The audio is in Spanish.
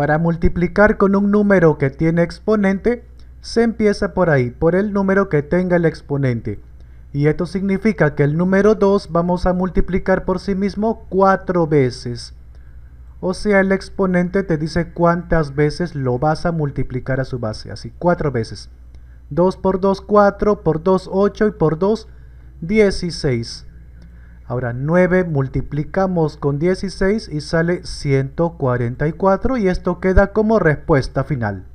Para multiplicar con un número que tiene exponente, se empieza por ahí, por el número que tenga el exponente. Y esto significa que el número 2 vamos a multiplicar por sí mismo 4 veces. O sea, el exponente te dice cuántas veces lo vas a multiplicar a su base, así, 4 veces. 2 por 2, 4, por 2, 8 y por 2, 16. Ahora 9 multiplicamos con 16 y sale 144 y esto queda como respuesta final.